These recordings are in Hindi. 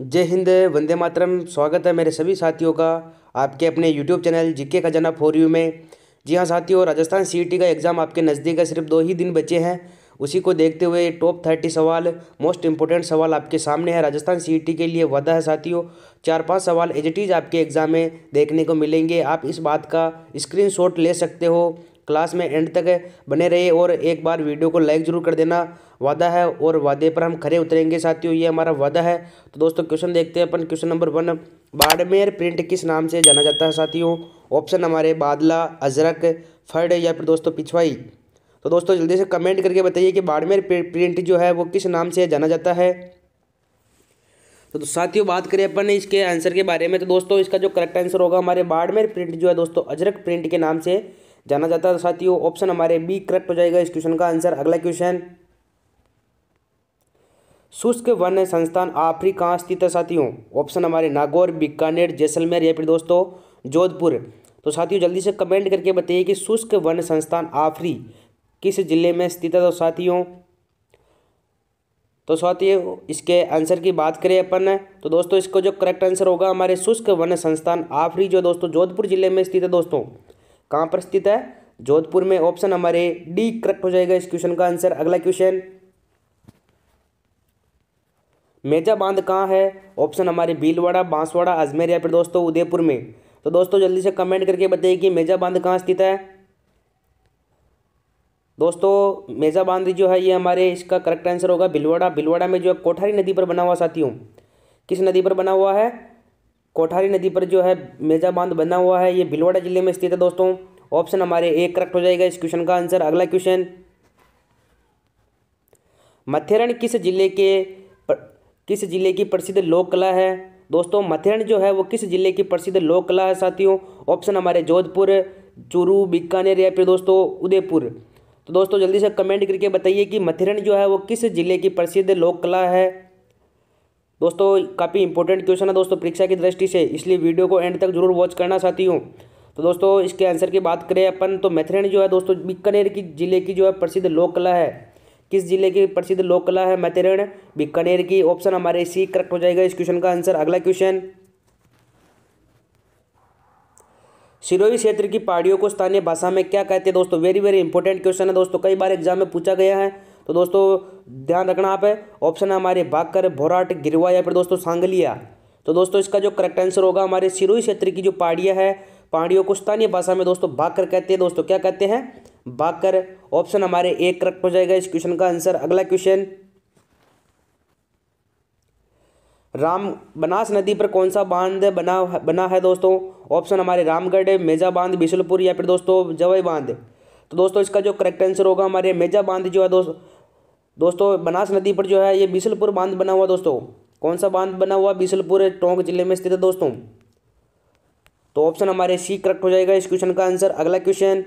जय हिंद वंदे मातरम स्वागत है मेरे सभी साथियों का आपके अपने यूट्यूब चैनल जीके खजाना फोर यू में जी हाँ साथियों राजस्थान सी e का एग्ज़ाम आपके नज़दीक है सिर्फ दो ही दिन बचे हैं उसी को देखते हुए टॉप थर्टी सवाल मोस्ट इंपॉर्टेंट सवाल आपके सामने है राजस्थान सी e के लिए वादा है साथियों चार पांच सवाल एजटीज़ आपके एग्ज़ाम में देखने को मिलेंगे आप इस बात का स्क्रीनशॉट ले सकते हो क्लास में एंड तक बने रहिए और एक बार वीडियो को लाइक ज़रूर कर देना वादा है और वादे पर हम खरे उतरेंगे साथियों ये हमारा वादा है तो दोस्तों क्वेश्चन देखते हैं अपन question number one Barmer print किस नाम से जाना जाता है साथियों ऑप्शन हमारे बादला अजरक फर्ड या फिर दोस्तों पिछवाई तो दोस्तों जल्दी से कमेंट करके बताइए कि बाड़मेर प्रिंट जो है वो किस नाम से जाना जाता है तो साथियों बात करें अपन इसके आंसर के बारे में तो दोस्तों इसका जो करेक्ट आंसर होगा हमारे बाड़मेर प्रिंट जो है दोस्तों अजरक प्रिंट के नाम से जाना जाता है तो साथियों ऑप्शन हमारे बी करेक्ट हो जाएगा इस क्वेश्चन का आंसर अगला क्वेश्चन शुष्क वन्य संस्थान आफ्री स्थित है साथियों ऑप्शन हमारे नागौर बीकानेर जैसलमेर या फिर दोस्तों जोधपुर तो साथियों जल्दी से कमेंट करके बताइए कि शुष्क वन्य संस्थान आफरी किस जिले में स्थित है तो साथियों तो साथियों इसके आंसर की बात करें अपन तो दोस्तों इसका जो करेक्ट आंसर होगा हमारे शुष्क वन्य संस्थान आफरी जो दोस्तों जोधपुर जिले में स्थित है दोस्तों कहाँ पर स्थित है जोधपुर में ऑप्शन हमारे डी करेक्ट हो जाएगा इस क्वेश्चन का आंसर अगला क्वेश्चन मेजा बांध कहाँ है ऑप्शन हमारे भीलवाड़ा बांसवाड़ा अजमेर या फिर दोस्तों उदयपुर में तो दोस्तों जल्दी से कमेंट करके बताइए कि मेजा बांध कहाँ स्थित है दोस्तों मेजा बांध जो है ये हमारे इसका करेक्ट आंसर होगा भिलवाड़ा भिलवाड़ा में जो है कोठारी नदी पर बना हुआ साथियों किस नदी पर बना हुआ है कोठारी नदी पर जो है मेजा बांध बना हुआ है ये भिलवाड़ा जिले में स्थित है दोस्तों ऑप्शन हमारे एक करेक्ट हो जाएगा इस क्वेश्चन का आंसर अगला क्वेश्चन मथेरण किस जिले के पर, किस जिले की प्रसिद्ध लोक कला है दोस्तों मथेरण जो है वो किस जिले की प्रसिद्ध लोक कला है साथियों ऑप्शन हमारे जोधपुर चूरू बीकानेर या फिर दोस्तों उदयपुर तो दोस्तों जल्दी से कमेंट करके बताइए कि मथेरण जो है वो किस जिले की प्रसिद्ध लोक कला है दोस्तों काफ़ी इंपॉर्टेंट क्वेश्चन है दोस्तों परीक्षा की दृष्टि से इसलिए वीडियो को एंड तक जरूर वॉच करना चाहती हूँ तो दोस्तों इसके आंसर की बात करें अपन तो मैथरेन जो है दोस्तों बीकानेर की जिले की जो है प्रसिद्ध लोक कला है किस जिले की प्रसिद्ध लोक कला है मैथरेन बीकानेर की ऑप्शन हमारे सी करेक्ट हो जाएगा इस क्वेश्चन का आंसर अगला क्वेश्चन सिरोही क्षेत्र की पहाड़ियों को स्थानीय भाषा में क्या कहते हैं दोस्तों वेरी वेरी इंपॉर्टेंट क्वेश्चन है दोस्तों कई बार एग्जाम में पूछा गया है तो दोस्तों ध्यान रखना आप है ऑप्शन है हमारे भाकर भोराट गिरवा या फिर दोस्तों सांगलिया तो दोस्तों इसका जो करेक्ट आंसर होगा हमारे सिरोही क्षेत्र की जो पहाड़ियाँ है पहाड़ियों को स्थानीय भाषा में दोस्तों भाकर कहते हैं दोस्तों क्या कहते हैं भाकर ऑप्शन हमारे एक करेक्ट हो जाएगा इस क्वेश्चन का आंसर अगला क्वेश्चन राम बनास नदी पर कौन सा बांध बना बना है दोस्तों ऑप्शन हमारे रामगढ़ मेजा बांध बिशलपुर या फिर दोस्तों जवई बांध तो दोस्तों इसका जो करेक्ट आंसर होगा हमारे मेजा बांध जो है दोस्तों दोस्तों बनास नदी पर जो है ये बिसलपुर बांध बना हुआ दोस्तों कौन सा बांध बना हुआ बिसलपुर टोंक जिले में स्थित है दोस्तों तो ऑप्शन हमारे सी करेक्ट हो जाएगा इस क्वेश्चन का आंसर अगला क्वेश्चन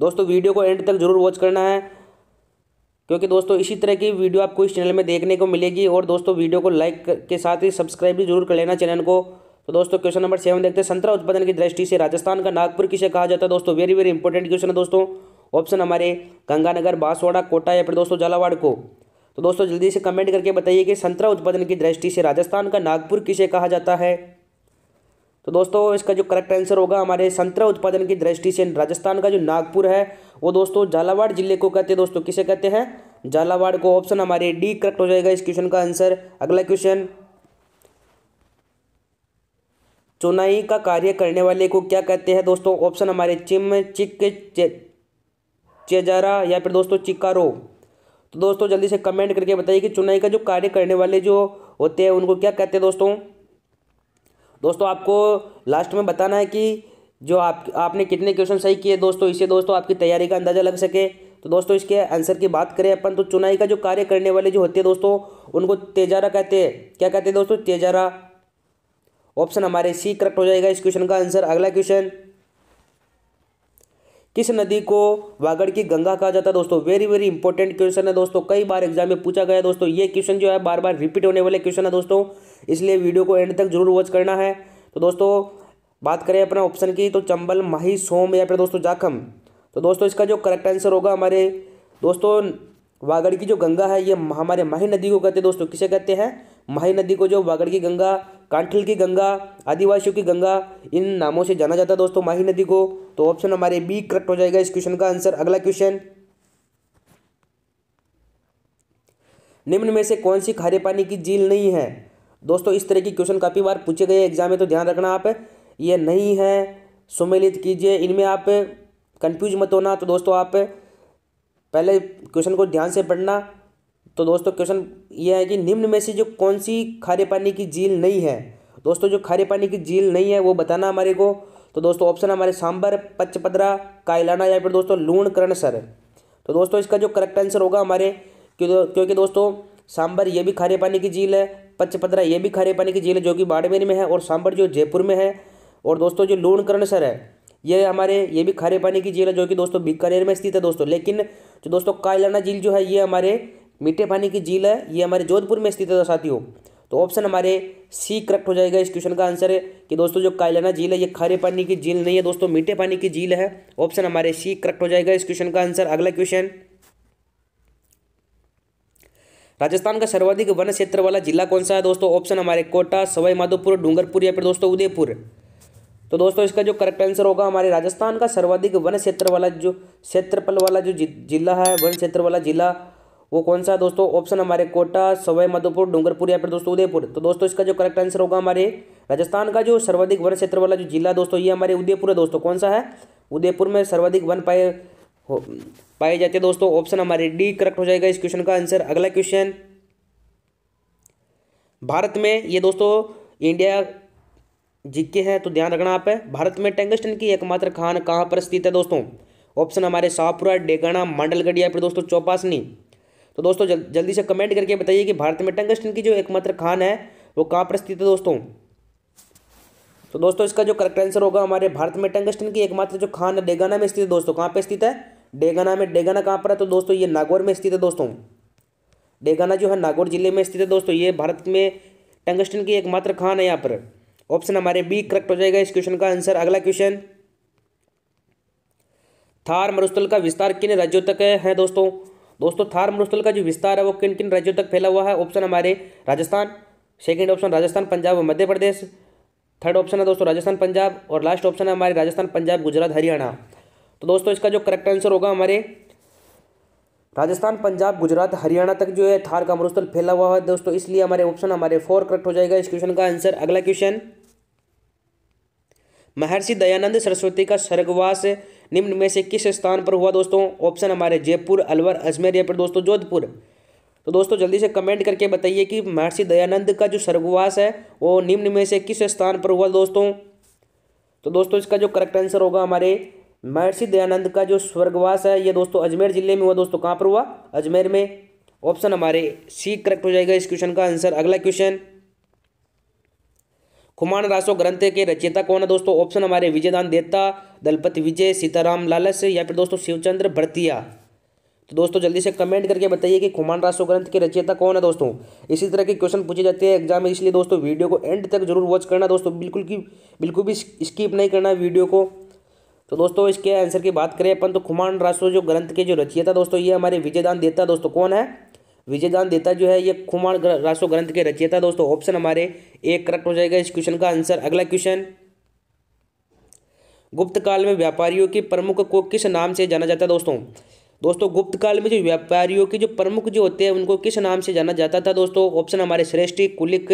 दोस्तों वीडियो को एंड तक जरूर वॉच करना है क्योंकि दोस्तों इसी तरह की वीडियो आपको इस चैनल में देखने को मिलेगी और दोस्तों वीडियो को लाइक के साथ ही सब्सक्राइब भी जरूर कर लेना चैनल को तो दोस्तों क्वेश्चन नंबर सेवन देखते हैं संतरा उत्पादन की दृष्टि से राजस्थान का नागपुर किसे कहा जाता है दोस्तों वेरी वेरी इंपॉर्टेंट क्वेश्चन है दोस्तों ऑप्शन हमारे गंगानगर बांसवाड़ा कोटा या फिर दोस्तों झालावाड़ को तो दोस्तों जल्दी से कमेंट करके बताइए कि संतरा उत्पादन की दृष्टि से राजस्थान का नागपुर किसे कहा जाता है तो दोस्तों इसका जो करेक्ट आंसर होगा हमारे संतरा उत्पादन की दृष्टि से राजस्थान का जो नागपुर है वो दोस्तों झालावाड़ जिले को कहते हैं दोस्तों किसे कहते हैं झालावाड़ को ऑप्शन हमारे डी करेक्ट हो जाएगा इस क्वेश्चन का आंसर अगला क्वेश्चन चुनाई का कार्य करने वाले को क्या कहते हैं दोस्तों ऑप्शन हमारे चिम चिक चेजारा या फिर दोस्तों चिकारो तो दोस्तों जल्दी से कमेंट करके बताइए कि चुनाई का जो कार्य करने वाले जो होते हैं उनको क्या कहते हैं दोस्तों दोस्तों आपको लास्ट में बताना है कि जो आप आपने कितने क्वेश्चन सही किए दोस्तों इससे दोस्तों आपकी तैयारी का अंदाज़ा लग सके तो दोस्तों इसके आंसर की बात करें अपन तो चुनाई का जो कार्य करने वाले जो होते हैं दोस्तों उनको तेजारा कहते हैं क्या कहते हैं दोस्तों तेजारा ऑप्शन हमारे सी करेक्ट हो जाएगा इस क्वेश्चन का आंसर अगला क्वेश्चन किस नदी को वागड़ की गंगा कहा जाता है दोस्तों वेरी वेरी इंपॉर्टेंट क्वेश्चन है दोस्तों कई बार एग्जाम में पूछा गया दोस्तों ये क्वेश्चन जो है बार बार रिपीट होने वाले क्वेश्चन है दोस्तों इसलिए वीडियो को एंड तक जरूर वॉच करना है तो दोस्तों बात करें अपना ऑप्शन की तो चंबल माही सोम या फिर दोस्तों जाखम तो दोस्तों इसका जो करेक्ट आंसर होगा हमारे दोस्तों वागड़ की जो गंगा है ये हमारे माही नदी को कहते हैं दोस्तों किसे कहते हैं माही नदी को जो वागड़ की गंगा कांठल की गंगा आदिवासियों की गंगा इन नामों से जाना जाता है दोस्तों माही नदी को तो ऑप्शन हमारे बी करेक्ट हो जाएगा इस क्वेश्चन का आंसर अगला क्वेश्चन निम्न में से कौन सी खारे पानी की झील नहीं है दोस्तों इस तरह की क्वेश्चन काफ़ी बार पूछे गए एग्जाम में तो ध्यान रखना आप ये नहीं है सुमेलित कीजिए इनमें आप कंफ्यूज मत होना तो दोस्तों आप पहले क्वेश्चन को ध्यान से पढ़ना तो दोस्तों क्वेश्चन ये है कि निम्न में से जो कौन सी खारे पानी की झील नहीं है दोस्तों जो खारे पानी की झील नहीं है वो बताना हमारे को तो दोस्तों ऑप्शन हमारे सांबर पचपदरा कायलाना या फिर दोस्तों लूण करणसर तो दोस्तों इसका जो करेक्ट आंसर होगा हमारे क्योंकि दोस्तों सांबर ये भी खारे पानी की झील है पचपदरा ये भी खारे पानी की झील है जो कि बाड़मेर में है और सांबर जो जयपुर में है और दोस्तों जो लूण करणसर है ये हमारे ये भी खारे पानी की झील है जो कि दोस्तों बीकानेर में स्थित है दोस्तों लेकिन जो दोस्तों कायलाना झील जो है ये हमारे मीठे पानी की झील है ये हमारे जोधपुर में स्थित है साथियों तो ऑप्शन हमारे सी करेक्ट हो जाएगा इस क्वेश्चन का आंसर है कि दोस्तों जो कायलाना झील है ये खारे पानी की झील नहीं है दोस्तों मीठे पानी की झील है ऑप्शन हमारे सी करेक्ट हो जाएगा इस क्वेश्चन का आंसर अगला क्वेश्चन राजस्थान का सर्वाधिक वन क्षेत्र वाला जिला कौन सा है दोस्तों ऑप्शन हमारे कोटा सवाई माधोपुर डूंगरपुर या फिर दोस्तों उदयपुर तो दोस्तों इसका जो करेक्ट आंसर होगा हमारे राजस्थान का सर्वाधिक वन क्षेत्र वाला जो क्षेत्रफल वाला जो जिला है वन क्षेत्र वाला जिला वो कौन सा दोस्तों ऑप्शन हमारे कोटा सवाई माधोपुर डूंगरपुर या फिर दोस्तों उदयपुर तो दोस्तों इसका जो करेक्ट आंसर होगा हमारे राजस्थान का जो सर्वाधिक वन क्षेत्र वाला जो जिला दोस्तों ये हमारे उदयपुर है दोस्तों कौन सा है उदयपुर में सर्वाधिक वन पाए पाए जाते हैं दोस्तों ऑप्शन हमारे डी करेक्ट हो जाएगा इस क्वेश्चन का आंसर अगला क्वेश्चन भारत में ये दोस्तों इंडिया जिक्के हैं तो ध्यान रखना आप है भारत में टेंगस्टन की एकमात्र खान कहाँ पर स्थित है दोस्तों ऑप्शन हमारे शाहपुरा डेगाना मंडलगढ़ या फिर दोस्तों चौपासनी तो दोस्तों जल, जल्दी से कमेंट करके बताइए कि भारत में टंगस्टन की जो एकमात्र खान है वो कहाँ पर स्थित है दोस्तों तो दोस्तों इसका जो करेक्ट आंसर होगा हमारे भारत में टंगस्टन की एकमात्र जो खान है डेगाना में स्थित है दोस्तों कहाँ पर स्थित है डेगाना में डेगाना कहाँ पर है तो दोस्तों ये नागौर में स्थित है दोस्तों डेगाना जो है नागौर जिले में स्थित है दोस्तों ये भारत में टंगस्टन की एकमात्र खान है यहाँ पर ऑप्शन हमारे बी करेक्ट हो जाएगा इस क्वेश्चन का आंसर अगला क्वेश्चन थार मरुस्थल का विस्तार किन राज्यों तक है दोस्तों दोस्तों थार मरुस्थल का जो विस्तार है वो किन किन राज्यों तक फैला हुआ है ऑप्शन हमारे राजस्थान सेकेंड ऑप्शन राजस्थान पंजाब और मध्य प्रदेश थर्ड ऑप्शन है दोस्तों राजस्थान पंजाब और लास्ट ऑप्शन है हमारे राजस्थान पंजाब गुजरात हरियाणा तो दोस्तों इसका जो करेक्ट आंसर होगा हमारे राजस्थान पंजाब गुजरात हरियाणा तक जो है थार का मरुस्थल फैला हुआ है दोस्तों इसलिए हमारे ऑप्शन हमारे फोर करेक्ट हो जाएगा इस क्वेश्चन का आंसर अगला क्वेश्चन महर्षि दयानंद सरस्वती का स्वर्गवास निम्न में से किस स्थान पर हुआ दोस्तों ऑप्शन हमारे जयपुर अलवर अजमेर या फिर दोस्तों जोधपुर तो दोस्तों जल्दी से कमेंट करके बताइए कि महर्षि दयानंद का जो सर्गवास है वो निम्न में से किस स्थान पर हुआ दोस्तों तो दोस्तों इसका जो करेक्ट आंसर होगा हमारे महर्षि दयानंद का जो स्वर्गवास है ये दोस्तों अजमेर जिले में हुआ दोस्तों कहाँ पर हुआ अजमेर में ऑप्शन हमारे सी करेक्ट हो जाएगा इस क्वेश्चन का आंसर अगला क्वेश्चन खुमान रासो ग्रंथ के रचयिता कौन है दोस्तों ऑप्शन हमारे विजयदान देता दलपति विजय सीताराम लालस या फिर दोस्तों शिवचंद्र भरतिया तो दोस्तों जल्दी से कमेंट करके बताइए कि खुमान रासो ग्रंथ के रचयिता कौन है दोस्तों इसी तरह के क्वेश्चन पूछे जाते हैं एग्जाम में इसलिए दोस्तों वीडियो को एंड तक जरूर वॉच करना दोस्तों बिल्कुल की बिल्कुल भी स्किप नहीं करना वीडियो को तो दोस्तों इसके आंसर की बात करें अपन तो खुमान रासो जो ग्रंथ के जो रचयिता दोस्तों ये हमारे विजयदान देता दोस्तों कौन है विजयदान देता जो है ये कुमार रासो ग्रंथ के रचयिता दोस्तों ऑप्शन हमारे एक करेक्ट हो जाएगा इस क्वेश्चन का आंसर अगला क्वेश्चन गुप्त काल में व्यापारियों के प्रमुख को किस नाम से जाना जाता है दोस्तों दोस्तों गुप्त काल में जो व्यापारियों के जो प्रमुख जो होते हैं उनको किस नाम से जाना जाता था दोस्तों ऑप्शन हमारे श्रेष्ठी कुलिक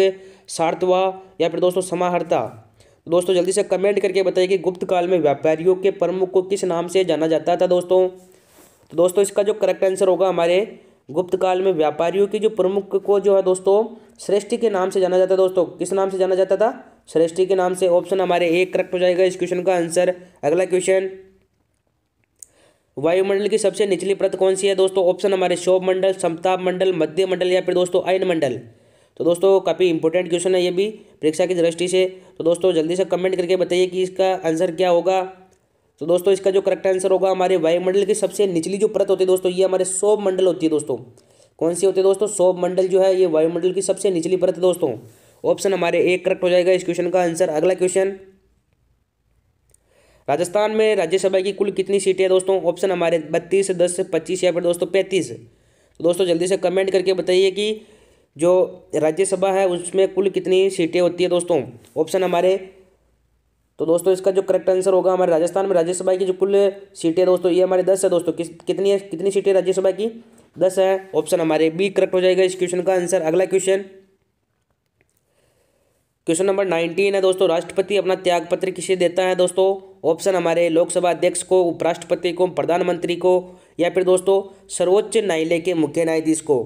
सार्थवा या फिर दोस्तों समाहर्ता दोस्तों जल्दी से कमेंट करके बताइए कि गुप्त काल में व्यापारियों के प्रमुख को किस नाम से जाना जाता था दोस्तों तो दोस्तों इसका जो करेक्ट आंसर होगा हमारे गुप्त काल में व्यापारियों की जो प्रमुख को जो है दोस्तों श्रेष्ठी के नाम से जाना जाता है दोस्तों किस नाम से जाना जाता था श्रेष्ठी के नाम से ऑप्शन हमारे एक करेक्ट हो जाएगा इस क्वेश्चन का आंसर अगला क्वेश्चन वायुमंडल की सबसे निचली प्रत कौन सी है दोस्तों ऑप्शन हमारे शोभ मंडल समताप मंडल मध्य मंडल या फिर दोस्तों अयन मंडल तो दोस्तों काफ़ी इंपॉर्टेंट क्वेश्चन है ये भी परीक्षा की दृष्टि से तो दोस्तों जल्दी से कमेंट करके बताइए कि इसका आंसर क्या होगा तो दोस्तों इसका जो करेक्ट आंसर होगा हमारे वायुमंडल की सबसे निचली जो परत होती है दोस्तों ये हमारे सौभ मंडल होती है दोस्तों कौन सी होती है दोस्तों सौभ मंडल जो है ये वायुमंडल की सबसे निचली परत दोस्तों ऑप्शन हमारे एक करेक्ट हो जाएगा इस क्वेश्चन का आंसर अगला क्वेश्चन राजस्थान में राज्यसभा की कुल कितनी सीटें हैं दोस्तों ऑप्शन हमारे बत्तीस दस पच्चीस या फिर दोस्तों पैंतीस तो दोस्तों जल्दी से कमेंट करके बताइए कि जो राज्यसभा है उसमें कुल कितनी सीटें होती है दोस्तों ऑप्शन हमारे तो दोस्तों इसका जो करेक्ट आंसर होगा हमारे राजस्थान में राज्यसभा की जो कुल सीटें दोस्तों ये हमारे दस है दोस्तों किस कितनी है कितनी सीटें राज्यसभा की दस है ऑप्शन हमारे बी करेक्ट हो जाएगा इस क्वेश्चन का आंसर अगला क्वेश्चन क्वेश्चन नंबर नाइनटीन है दोस्तों राष्ट्रपति अपना त्याग पत्र किसे देता है दोस्तों ऑप्शन हमारे लोकसभा अध्यक्ष को उपराष्ट्रपति को प्रधानमंत्री को या फिर दोस्तों सर्वोच्च न्यायालय के मुख्य न्यायाधीश को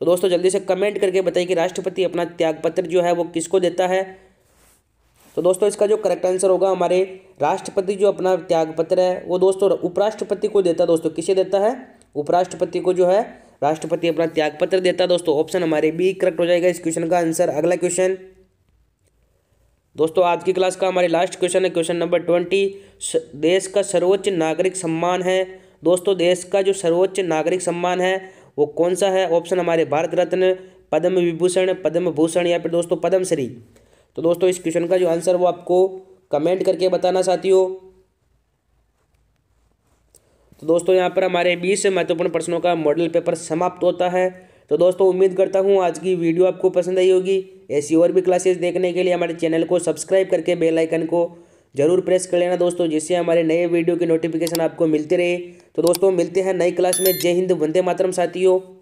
तो दोस्तों जल्दी से कमेंट करके बताइए कि राष्ट्रपति अपना त्यागपत्र जो है वो किसको देता है तो दोस्तों इसका जो करेक्ट आंसर होगा हमारे राष्ट्रपति जो अपना त्यागपत्र है वो दोस्तों उपराष्ट्रपति को देता है दोस्तों किसे देता है उपराष्ट्रपति को जो है राष्ट्रपति अपना त्यागपत्र देता है दोस्तों ऑप्शन हमारे बी करेक्ट हो जाएगा इस क्वेश्चन का आंसर अगला क्वेश्चन दोस्तों आज की क्लास का हमारे लास्ट क्वेश्चन है क्वेश्चन नंबर ट्वेंटी देश का सर्वोच्च नागरिक सम्मान है दोस्तों देश का जो सर्वोच्च नागरिक सम्मान है वो कौन सा है ऑप्शन हमारे भारत रत्न पद्म विभूषण पद्म भूषण या फिर दोस्तों पद्मश्री तो दोस्तों इस क्वेश्चन का जो आंसर वो आपको कमेंट करके बताना चाहती हो तो दोस्तों यहाँ पर हमारे बीस महत्वपूर्ण प्रश्नों का मॉडल पेपर समाप्त होता है तो दोस्तों उम्मीद करता हूँ आज की वीडियो आपको पसंद आई होगी ऐसी और भी क्लासेस देखने के लिए हमारे चैनल को सब्सक्राइब करके बेल आइकन को जरूर प्रेस कर लेना दोस्तों जिससे हमारे नए वीडियो की नोटिफिकेशन आपको मिलते रहे तो दोस्तों मिलते हैं नई क्लास में जय हिंद वंदे मातरम साथियों